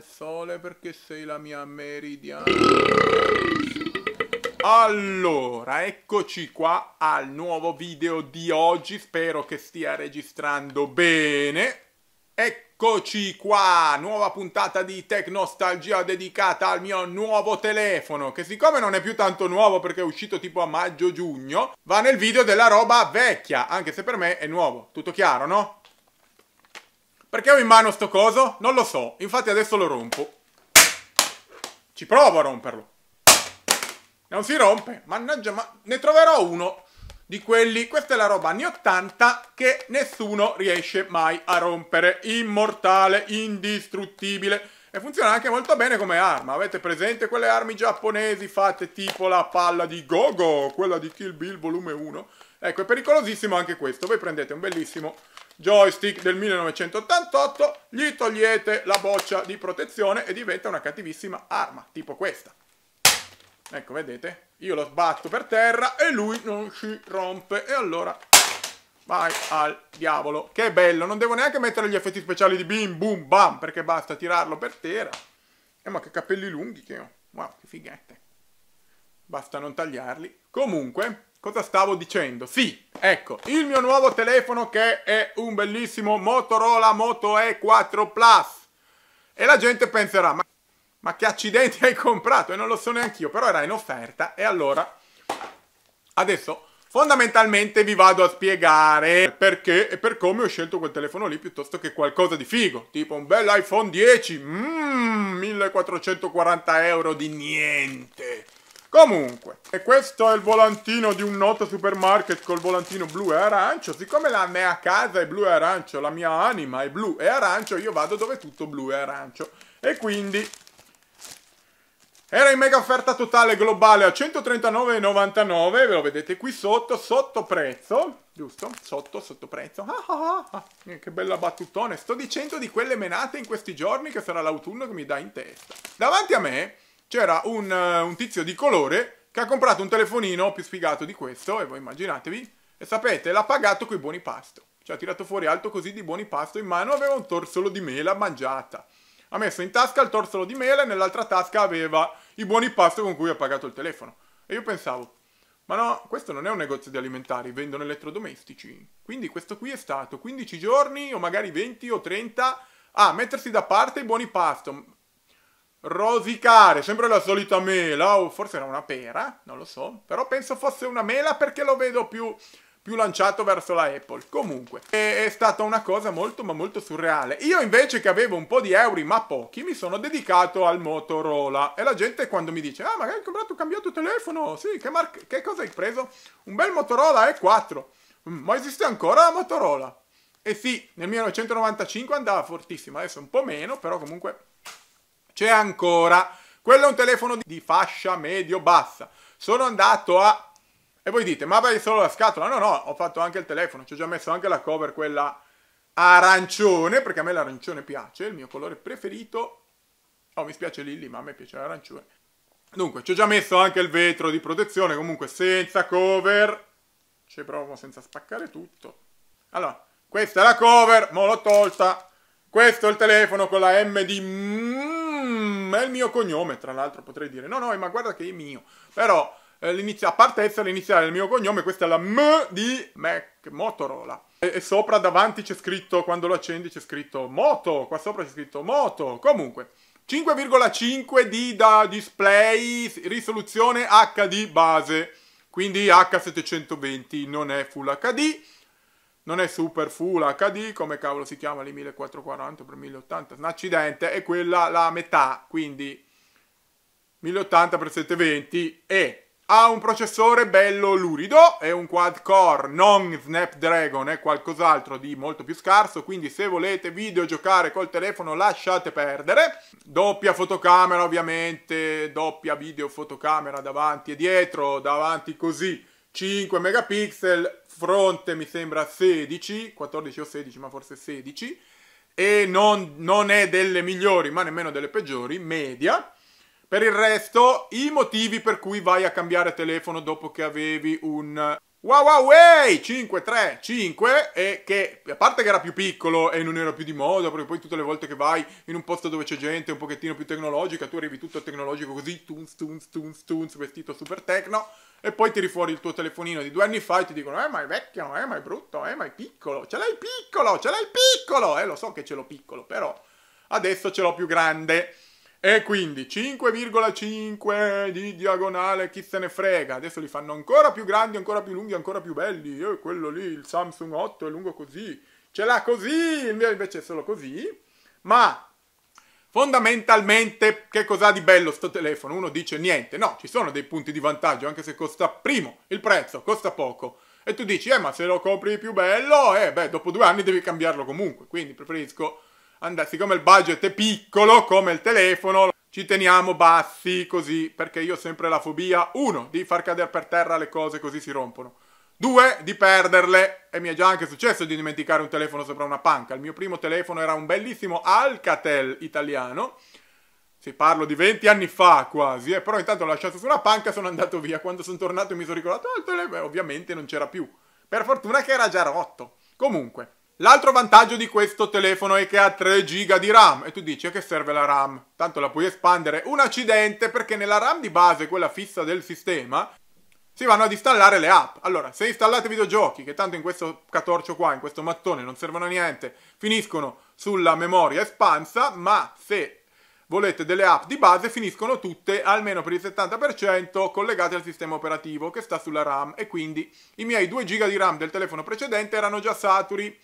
al sole perché sei la mia meridiana. Allora, eccoci qua al nuovo video di oggi, spero che stia registrando bene. Eccoci qua, nuova puntata di Tech Nostalgia dedicata al mio nuovo telefono, che siccome non è più tanto nuovo perché è uscito tipo a maggio-giugno, va nel video della roba vecchia, anche se per me è nuovo. Tutto chiaro, no? Perché ho in mano sto coso? Non lo so, infatti adesso lo rompo. Ci provo a romperlo. Non si rompe, mannaggia, ma ne troverò uno di quelli. Questa è la roba anni 80 che nessuno riesce mai a rompere. Immortale, indistruttibile. E funziona anche molto bene come arma. Avete presente quelle armi giapponesi fatte tipo la palla di Gogo, quella di Kill Bill volume 1? Ecco, è pericolosissimo anche questo. Voi prendete un bellissimo joystick del 1988, gli togliete la boccia di protezione e diventa una cattivissima arma, tipo questa. Ecco, vedete? Io lo sbatto per terra e lui non si rompe e allora vai al diavolo. Che bello, non devo neanche mettere gli effetti speciali di bim, bum bam, perché basta tirarlo per terra. E eh, ma che capelli lunghi che ho. Wow, che fighette. Basta non tagliarli. Comunque, cosa stavo dicendo? Sì, Ecco, il mio nuovo telefono che è un bellissimo Motorola Moto E4 Plus. E la gente penserà, ma, ma che accidenti hai comprato? E non lo so neanche io, però era in offerta. E allora, adesso fondamentalmente vi vado a spiegare perché e per come ho scelto quel telefono lì piuttosto che qualcosa di figo. Tipo un bell'iPhone iPhone 10, mmm, 1440 euro di niente. Comunque, e questo è il volantino di un noto supermarket col volantino blu e arancio. Siccome la mia casa è blu e arancio, la mia anima è blu e arancio, io vado dove è tutto blu e arancio. E quindi era in mega offerta totale globale a 139,99, ve lo vedete qui sotto, sotto prezzo, giusto? Sotto, sotto prezzo. Ah, ah, ah, ah. Eh, che bella battutone, sto dicendo di quelle menate in questi giorni che sarà l'autunno che mi dà in testa. Davanti a me c'era un, eh, un tizio di colore che ha comprato un telefonino più sfigato di questo, e voi immaginatevi, e sapete, l'ha pagato con i buoni pasto. Cioè ha tirato fuori alto così di buoni pasto in mano, aveva un torsolo di mela mangiata. Ha messo in tasca il torsolo di mela e nell'altra tasca aveva i buoni pasto con cui ha pagato il telefono. E io pensavo, ma no, questo non è un negozio di alimentari, vendono elettrodomestici. Quindi questo qui è stato 15 giorni o magari 20 o 30 a mettersi da parte i buoni pasto, Rosicare, sempre la solita mela, o forse era una pera, non lo so, però penso fosse una mela perché lo vedo più, più lanciato verso la Apple. Comunque, è, è, stata una cosa molto ma molto surreale. Io invece che avevo un po' di euro, ma pochi, mi sono dedicato al Motorola e la gente quando mi dice, ah magari hai comprato, cambiato telefono, sì, che, mar- che cosa hai preso? Un bel Motorola E4, mm, ma esiste ancora la Motorola? E sì, nel 1995 andava fortissimo, adesso un po' meno, però comunque c'è ancora. Quello è un telefono di fascia medio-bassa. Sono andato a... E voi dite, ma vai solo la scatola? No, no, ho fatto anche il telefono. Ci ho già messo anche la cover, quella arancione, perché a me l'arancione piace, il mio colore preferito. Oh, mi spiace Lilli, ma a me piace l'arancione. Dunque, ci ho già messo anche il vetro di protezione, comunque senza cover. Ci provo senza spaccare tutto. Allora, questa è la cover, mo l'ho tolta. Questo è il telefono con la MD. di è il mio cognome, tra l'altro potrei dire, no, no, ma guarda che è mio. Però eh, a parte essere l'iniziale del mio cognome, questa è la M di Mac Motorola. E, e sopra davanti c'è scritto, quando lo accendi c'è scritto Moto, qua sopra c'è scritto Moto. Comunque, 5,5 di da display, risoluzione HD base, quindi H720 non è Full HD non è super full HD, come cavolo si chiama lì 1440x1080, un accidente, è quella la metà, quindi 1080x720 e ha un processore bello lurido, è un quad core, non Snapdragon, è qualcos'altro di molto più scarso, quindi se volete videogiocare col telefono lasciate perdere. Doppia fotocamera ovviamente, doppia video fotocamera davanti e dietro, davanti così 5 megapixel, fronte mi sembra 16, 14 o 16 ma forse 16 e non, non è delle migliori ma nemmeno delle peggiori, media. Per il resto i motivi per cui vai a cambiare telefono dopo che avevi un Huawei 535 e che a parte che era più piccolo e non era più di moda perché poi tutte le volte che vai in un posto dove c'è gente un pochettino più tecnologica tu arrivi tutto tecnologico così tunz tunz tunz tunz vestito super tecno e poi tiri fuori il tuo telefonino di due anni fa e ti dicono, eh ma è vecchio, eh ma è brutto, eh ma è piccolo, ce l'hai piccolo, ce l'hai piccolo, eh lo so che ce l'ho piccolo, però adesso ce l'ho più grande. E quindi 5,5 di diagonale, chi se ne frega. Adesso li fanno ancora più grandi, ancora più lunghi, ancora più belli. E eh, quello lì, il Samsung 8 è lungo così. Ce l'ha così, il mio invece è solo così. Ma Fondamentalmente, che cos'ha di bello sto telefono? Uno dice niente, no, ci sono dei punti di vantaggio, anche se costa, primo, il prezzo, costa poco. E tu dici, eh, ma se lo compri più bello, eh, beh, dopo due anni devi cambiarlo comunque. Quindi preferisco andare, siccome il budget è piccolo, come il telefono, ci teniamo bassi così, perché io ho sempre la fobia, uno, di far cadere per terra le cose così si rompono. Due, di perderle. E mi è già anche successo di dimenticare un telefono sopra una panca. Il mio primo telefono era un bellissimo Alcatel italiano. si parlo di 20 anni fa quasi, eh, però intanto l'ho lasciato su una panca, sono andato via. Quando sono tornato mi sono ricordato, oh, il telefono ovviamente non c'era più. Per fortuna che era già rotto. Comunque, l'altro vantaggio di questo telefono è che ha 3 GB di RAM. E tu dici, a che serve la RAM? Tanto la puoi espandere. Un accidente, perché nella RAM di base, quella fissa del sistema, si vanno ad installare le app. Allora, se installate videogiochi, che tanto in questo catorcio qua, in questo mattone, non servono a niente, finiscono sulla memoria espansa, ma se volete delle app di base, finiscono tutte, almeno per il 70%, collegate al sistema operativo che sta sulla RAM. E quindi i miei 2 GB di RAM del telefono precedente erano già saturi.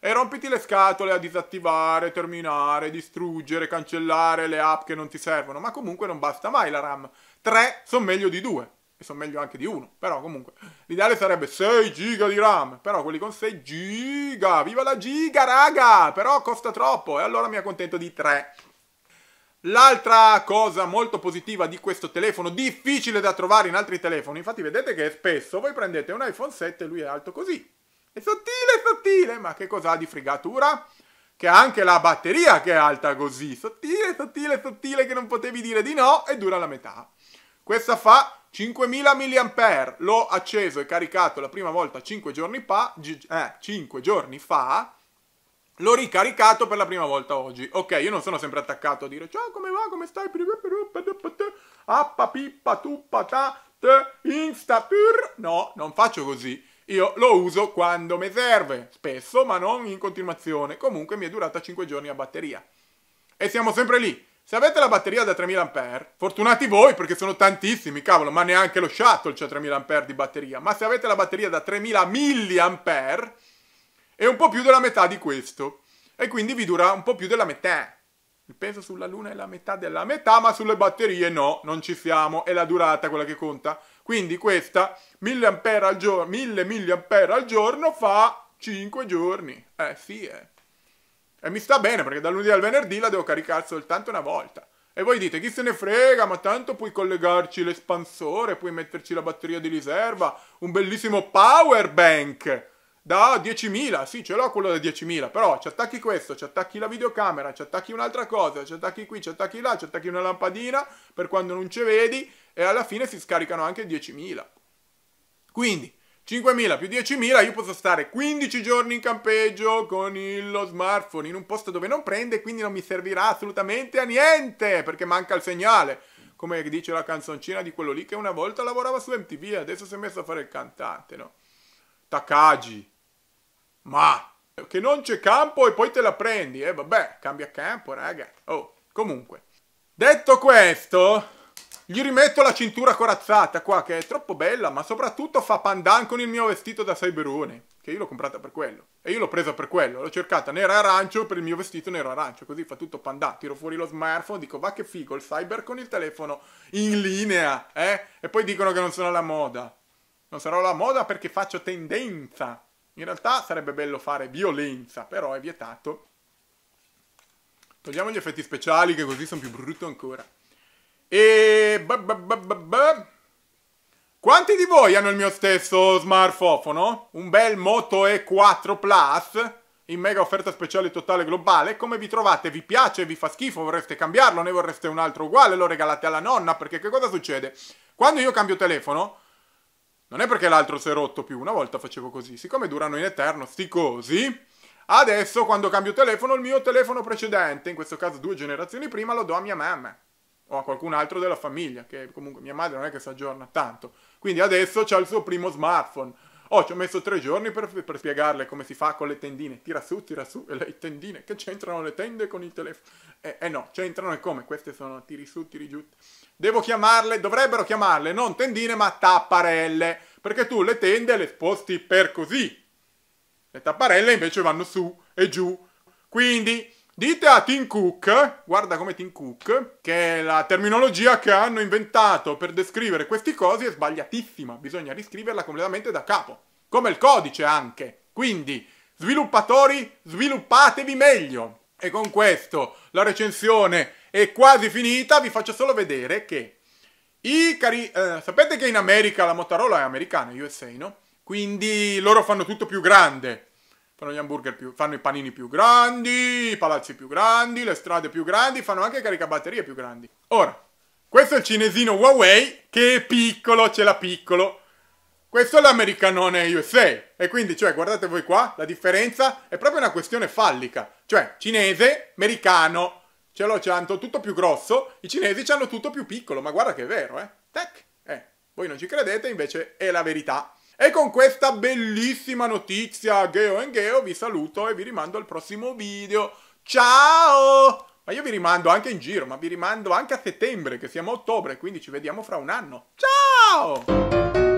E rompiti le scatole a disattivare, terminare, distruggere, cancellare le app che non ti servono. Ma comunque non basta mai la RAM. 3 sono meglio di 2 che sono meglio anche di uno, però comunque l'ideale sarebbe 6 giga di RAM, però quelli con 6 giga, viva la giga raga, però costa troppo e allora mi accontento di 3. L'altra cosa molto positiva di questo telefono, difficile da trovare in altri telefoni, infatti vedete che spesso voi prendete un iPhone 7 e lui è alto così. È sottile, sottile, ma che cosa ha di frigatura? Che anche la batteria che è alta così, sottile, sottile, sottile, che non potevi dire di no e dura la metà. Questa fa 5000 mAh l'ho acceso e caricato la prima volta 5 giorni, fa, eh, 5 giorni fa, l'ho ricaricato per la prima volta oggi. Ok, io non sono sempre attaccato a dire ciao come va, come stai, appa pippa tuppa ta te insta pur. No, non faccio così. Io lo uso quando mi serve, spesso ma non in continuazione. Comunque mi è durata 5 giorni a batteria. E siamo sempre lì. Se avete la batteria da 3000A, fortunati voi perché sono tantissimi, cavolo, ma neanche lo shuttle c'ha 3000A di batteria. Ma se avete la batteria da 3000 mAh, è un po' più della metà di questo. E quindi vi dura un po' più della metà. Il peso sulla Luna è la metà della metà, ma sulle batterie no, non ci siamo, è la durata quella che conta. Quindi questa 1000 mAh al giorno, 1000 mAh al giorno fa 5 giorni. Eh sì, eh. E mi sta bene perché dal lunedì al venerdì la devo caricare soltanto una volta. E voi dite, chi se ne frega, ma tanto puoi collegarci l'espansore, puoi metterci la batteria di riserva, un bellissimo power bank da 10.000, sì ce l'ho quello da 10.000, però ci attacchi questo, ci attacchi la videocamera, ci attacchi un'altra cosa, ci attacchi qui, ci attacchi là, ci attacchi una lampadina per quando non ci vedi e alla fine si scaricano anche 10.000. Quindi, 5.000 più 10.000, io posso stare 15 giorni in campeggio con il, lo smartphone in un posto dove non prende, quindi non mi servirà assolutamente a niente, perché manca il segnale. Come dice la canzoncina di quello lì che una volta lavorava su MTV e adesso si è messo a fare il cantante, no? Takagi. Ma che non c'è campo e poi te la prendi. Eh vabbè, cambia campo, raga. Oh, comunque. Detto questo, gli rimetto la cintura corazzata qua, che è troppo bella, ma soprattutto fa pandan con il mio vestito da Cyberone, che io l'ho comprata per quello. E io l'ho presa per quello, l'ho cercata nero arancio per il mio vestito nero arancio, così fa tutto pandan. Tiro fuori lo smartphone, dico va che figo, il cyber con il telefono in linea, eh? E poi dicono che non sono alla moda. Non sarò alla moda perché faccio tendenza. In realtà sarebbe bello fare violenza, però è vietato. Togliamo gli effetti speciali che così sono più brutto ancora. E... Quanti di voi hanno il mio stesso smartphone? Un bel Moto E4 Plus? in mega offerta speciale totale globale. Come vi trovate? Vi piace? Vi fa schifo? Vorreste cambiarlo? Ne vorreste un altro uguale? Lo regalate alla nonna? Perché che cosa succede? Quando io cambio telefono, non è perché l'altro si è rotto più, una volta facevo così, siccome durano in eterno, sti cosi. Adesso quando cambio telefono, il mio telefono precedente, in questo caso due generazioni prima, lo do a mia mamma o a qualcun altro della famiglia, che comunque mia madre non è che si aggiorna tanto. Quindi adesso c'ha il suo primo smartphone. Oh, ci ho messo tre giorni per, per spiegarle come si fa con le tendine. Tira su, tira su, e le tendine, che c'entrano le tende con il telefono? Eh, eh no, c'entrano e come? Queste sono tiri su, tiri giù. Devo chiamarle, dovrebbero chiamarle non tendine ma tapparelle, perché tu le tende le sposti per così. Le tapparelle invece vanno su e giù. Quindi Dite a Tim Cook, guarda come Tim Cook, che la terminologia che hanno inventato per descrivere questi cosi è sbagliatissima, bisogna riscriverla completamente da capo, come il codice anche. Quindi, sviluppatori, sviluppatevi meglio. E con questo la recensione è quasi finita, vi faccio solo vedere che i cari... Eh, sapete che in America la Motorola è americana, USA, no? Quindi loro fanno tutto più grande fanno gli hamburger più, fanno i panini più grandi, i palazzi più grandi, le strade più grandi, fanno anche caricabatterie più grandi. Ora, questo è il cinesino Huawei che è piccolo, ce l'ha piccolo. Questo è l'americanone USA. E quindi, cioè, guardate voi qua, la differenza è proprio una questione fallica. Cioè, cinese, americano, ce l'ho, c'hanno tutto più grosso, i cinesi hanno tutto più piccolo, ma guarda che è vero, eh. Tec. Eh, voi non ci credete, invece è la verità. E con questa bellissima notizia, Geo and Geo, vi saluto e vi rimando al prossimo video. Ciao! Ma io vi rimando anche in giro, ma vi rimando anche a settembre, che siamo a ottobre, quindi ci vediamo fra un anno. Ciao!